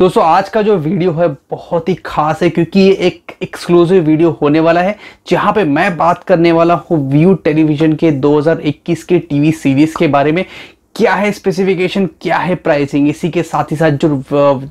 दोस्तों आज का जो वीडियो है बहुत ही खास है क्योंकि ये एक एक्सक्लूसिव वीडियो होने वाला है जहां पे मैं बात करने वाला हूँ व्यू टेलीविजन के 2021 के टीवी सीरीज के बारे में क्या है स्पेसिफिकेशन क्या है प्राइसिंग इसी के साथ ही साथ जो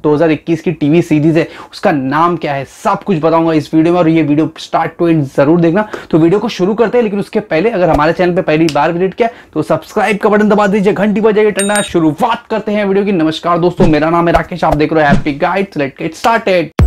2021 की टीवी सीरीज है उसका नाम क्या है सब कुछ बताऊंगा इस वीडियो में और ये वीडियो स्टार्ट टू एंड जरूर देखना तो वीडियो को शुरू करते हैं लेकिन उसके पहले अगर हमारे चैनल पे पहली बार विजिट किया तो सब्सक्राइब का बटन दबा दीजिए घंटी बजाइए टंडा शुरुआत करते हैं वीडियो की नमस्कार दोस्तों मेरा नाम है राकेश आप देख रहे हो happy guide let get started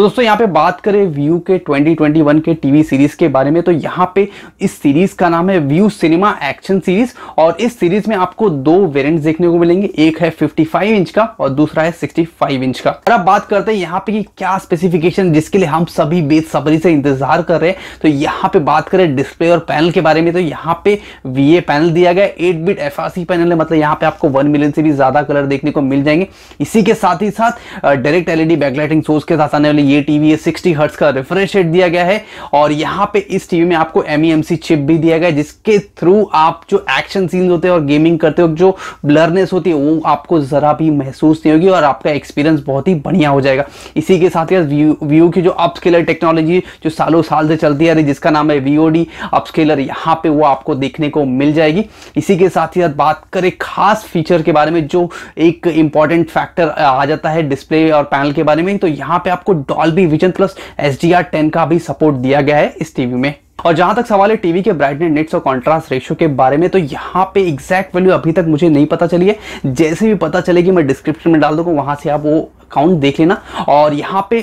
तो दोस्तों यहाँ पे बात करें व्यू के 2021 के टीवी सीरीज के बारे में तो यहाँ पे इस सीरीज का नाम है व्यू सिनेमा एक्शन सीरीज और इस सीरीज में आपको दो वेरियंट देखने को मिलेंगे एक है 55 इंच का और दूसरा है 65 इंच का और अब बात करते हैं यहाँ पे क्या स्पेसिफिकेशन जिसके लिए हम सभी बेसब्री से इंतजार कर रहे हैं तो यहाँ पे बात करें डिस्प्ले और पैनल के बारे में तो यहाँ पे वी पैनल दिया गया एट बिट एफ पैनल है मतलब यहाँ पे आपको वन मिलियन से भी ज्यादा कलर देखने को मिल जाएंगे इसी के साथ ही साथ डायरेक्ट एलईडी बैकलाइटिंग सोर्स के साथ आने वाले ये टीवी है सिक्सटी हर्ट्स का रिफ्रेश रेट दिया गया है और यहाँ पे इस टीवी में आपको एम चिप e भी दिया गया है जिसके थ्रू आप जो एक्शन सीन्स होते हैं और गेमिंग करते हो जो ब्लरनेस होती है वो आपको ज़रा भी महसूस नहीं होगी और आपका एक्सपीरियंस बहुत ही बढ़िया हो जाएगा इसी के साथ ही व्यू की जो अपस्केलर टेक्नोलॉजी जो सालों साल से चलती आ रही जिसका नाम है वीओ डी अपस्केलर यहाँ पे वो आपको देखने को मिल जाएगी इसी के साथ ही बात करें खास फीचर के बारे में जो एक इंपॉर्टेंट फैक्टर आ जाता है डिस्प्ले और पैनल के बारे में तो यहाँ पे आपको Dolby Vision plus S D R ten का भी सपोर्ट दिया गया है इस टीवी में और जहां तक सवाल है टीवी के ब्राइटनेस नेट्स और कॉन्ट्रास्ट रेशियो के बारे में तो यहाँ पे एग्जैक्ट वैल्यू अभी तक मुझे नहीं पता चली है जैसे भी पता चलेगी मैं डिस्क्रिप्शन में डाल दूंगा वहां से आप वो काउंट देख लेना और यहाँ पे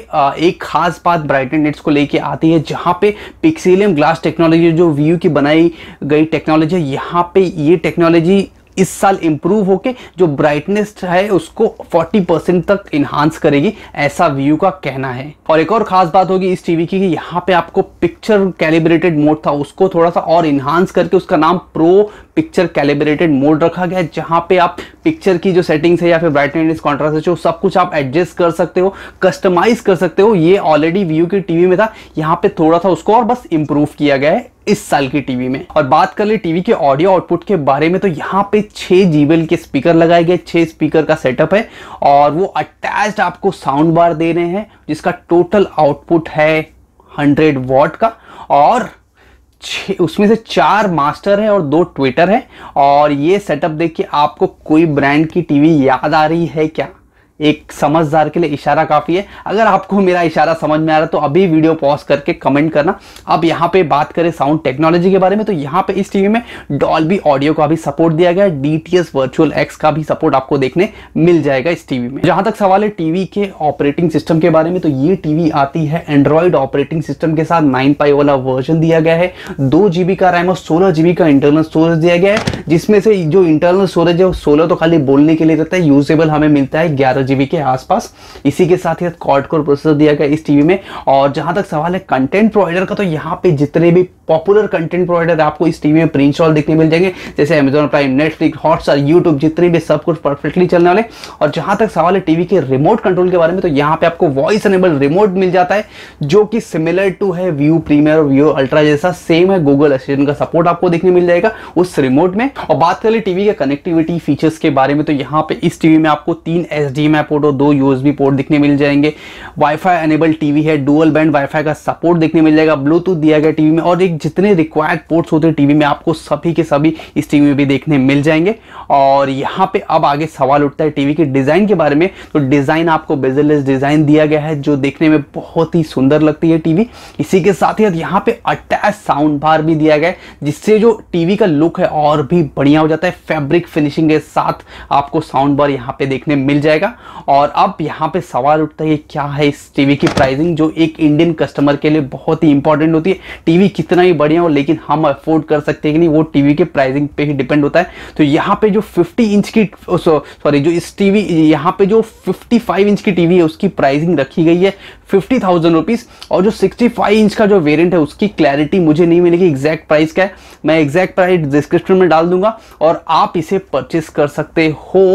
एक खास बात ब्राइटनेस नेट्स को लेके आती है जहाँ पे पिक्सिलियम ग्लास टेक्नोलॉजी जो व्यू की बनाई गई टेक्नोलॉजी है यहाँ पे ये टेक्नोलॉजी इस साल इंप्रूव होके जो ब्राइटनेस है उसको 40 परसेंट तक इन्हांस करेगी ऐसा व्यू का कहना है और एक और खास बात होगी इस टीवी की कि यहाँ पे आपको पिक्चर कैलिब्रेटेड मोड था उसको थोड़ा सा और इन्हांस करके उसका नाम प्रो पिक्चर कैलिब्रेटेड मोड रखा गया है जहाँ पे आप पिक्चर की जो सेटिंग्स है या फिर ब्राइटनेस कॉन्ट्रास्ट है सब कुछ आप एडजस्ट कर सकते हो कस्टमाइज कर सकते हो ये ऑलरेडी व्यू की टीवी में था यहाँ पे थोड़ा सा उसको और बस इम्प्रूव किया गया है इस साल की टीवी में और बात कर ले टीवी के ऑडियो आउटपुट के बारे में तो यहाँ पे छह जीबल के स्पीकर लगाए गए छह स्पीकर का सेटअप है और वो अटैच्ड आपको साउंड बार दे रहे हैं जिसका टोटल आउटपुट है हंड्रेड वॉट का और उसमें से चार मास्टर है और दो ट्विटर है और ये सेटअप देख के आपको कोई ब्रांड की टीवी याद आ रही है क्या एक समझदार के लिए इशारा काफ़ी है अगर आपको मेरा इशारा समझ में आ रहा है तो अभी वीडियो पॉज करके कमेंट करना अब यहाँ पे बात करें साउंड टेक्नोलॉजी के बारे में तो यहाँ पे इस टीवी में डॉल्बी ऑडियो का भी सपोर्ट दिया गया है D T S virtual X का भी सपोर्ट आपको देखने मिल जाएगा इस टीवी में जहाँ तक सवाल है टीवी के ऑपरेटिंग सिस्टम के बारे में तो ये टीवी आती है एंड्रॉयड ऑपरेटिंग सिस्टम के साथ नाइन पाई वाला वर्जन दिया गया है दो जीबी का रैम और सोलह जीबी का इंटरनल स्टोरेज दिया गया है जिसमें से जो इंटरनल स्टोरेज है वो सोलह तो खाली बोलने के लिए रहता है यूजेबल हमें मिलता है ग्यारह जीबी के आसपास इसी के साथ ही कॉर्ड कोर प्रोसेसर दिया गया इस टीवी में और जहां तक सवाल है कंटेंट प्रोवाइडर का तो यहाँ पे जितने भी पॉपुलर कंटेंट प्रोवाइडर आपको इस टीवी में प्रिंट ऑल देखने मिल जाएंगे जैसे Amazon Prime Netflix Hotstar YouTube जितने भी सब कुछ परफेक्टली चलने वाले और जहां तक सवाल है टीवी के रिमोट कंट्रोल के बारे में तो यहाँ पे आपको वॉइस एनेबल रिमोट मिल जाता है जो कि सिमिलर टू है व्यू प्रीमियर और व्यू अल्ट्रा जैसा सेम है गूगल असिस्टेंट का सपोर्ट आपको देखने मिल जाएगा उस रिमोट में और बात कर ले टीवी के कनेक्टिविटी फीचर्स के बारे में तो यहाँ पे इस टीवी में आपको तीन एस पोर्ट और दो यूएसबी पोर्ट देखने मिल जाएंगे वाईफाई एनेबल टीवी है डुअल बैंड वाईफाई का सपोर्ट देखने मिल जाएगा ब्लूटूथ दिया गया टीवी में और एक जितने रिक्वायर्ड पोर्ट्स होते हैं टीवी में आपको सभी के सभी इस टीवी में भी देखने मिल जाएंगे और यहाँ पे अब आगे सवाल उठता है टीवी के डिज़ाइन के बारे में तो डिज़ाइन आपको बेजरलेस डिज़ाइन दिया गया है जो देखने में बहुत ही सुंदर लगती है टीवी इसी के साथ ही यहाँ पे अटैच साउंड बार भी दिया गया है जिससे जो टीवी का लुक है और भी बढ़िया हो जाता है फैब्रिक फिनिशिंग के साथ आपको साउंड बार यहाँ पे देखने मिल जाएगा और अब यहाँ पे सवाल उठता है क्या है इस टीवी की प्राइसिंग जो एक इंडियन कस्टमर के लिए बहुत ही इंपॉर्टेंट होती है टीवी कितना ही बढ़िया हो लेकिन हम अफोर्ड कर सकते हैं कि नहीं वो टीवी के प्राइसिंग पे ही डिपेंड होता है तो यहाँ पे जो 50 इंच की सॉरी जो इस टीवी यहाँ पे जो 55 इंच की टीवी है उसकी प्राइसिंग रखी गई है फिफ्टी थाउजेंड रुपीज़ और जो सिक्सटी फाइव इंच का जो वेरियंट है उसकी क्लैरिटी मुझे नहीं मिलेगी एग्जैक्ट प्राइस का है मैं एग्जैक्ट प्राइस डिस्क्रिप्शन में डाल दूंगा और आप इसे परचेस कर सकते हो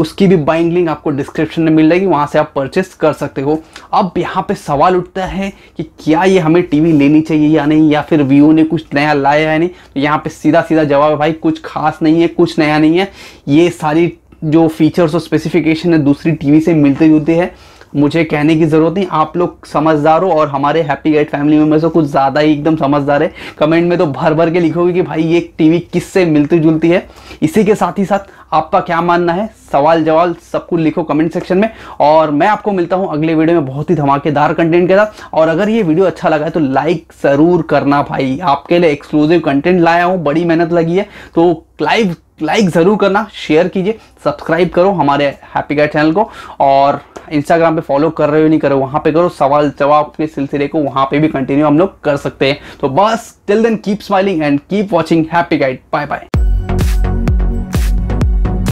उसकी भी बाइंग लिंक आपको डिस्क्रिप्शन में मिल जाएगी वहाँ से आप परचेस कर सकते हो अब यहाँ पे सवाल उठता है कि क्या ये हमें टीवी लेनी चाहिए या नहीं या फिर वीवो ने कुछ नया लाया है नहीं तो यहाँ पे सीधा सीधा जवाब है भाई कुछ खास नहीं है कुछ नया नहीं है ये सारी जो फीचर्स और स्पेसिफिकेशन है दूसरी टीवी से मिलते जुलते हैं मुझे कहने की ज़रूरत नहीं आप लोग समझदार हो और हमारे हैप्पी गेट फैमिली में से कुछ ज़्यादा ही एकदम समझदार है कमेंट में तो भर भर के लिखोगे कि भाई ये टीवी किससे मिलती जुलती है इसी के साथ ही साथ आपका क्या मानना है सवाल जवाब सब कुछ लिखो कमेंट सेक्शन में और मैं आपको मिलता हूँ अगले वीडियो में बहुत ही धमाकेदार कंटेंट के साथ और अगर ये वीडियो अच्छा लगा है तो लाइक ज़रूर करना भाई आपके लिए एक्सक्लूसिव कंटेंट लाया हूँ बड़ी मेहनत लगी है तो लाइव लाइक ज़रूर करना शेयर कीजिए सब्सक्राइब करो हमारे हैप्पी गाइड चैनल को और इंस्टाग्राम पे फॉलो कर रहे हो नहीं करो वहाँ पे करो सवाल जवाब के सिलसिले को वहाँ पे भी कंटिन्यू हम लोग कर सकते हैं तो बस till then keep smiling and keep watching happy guide bye bye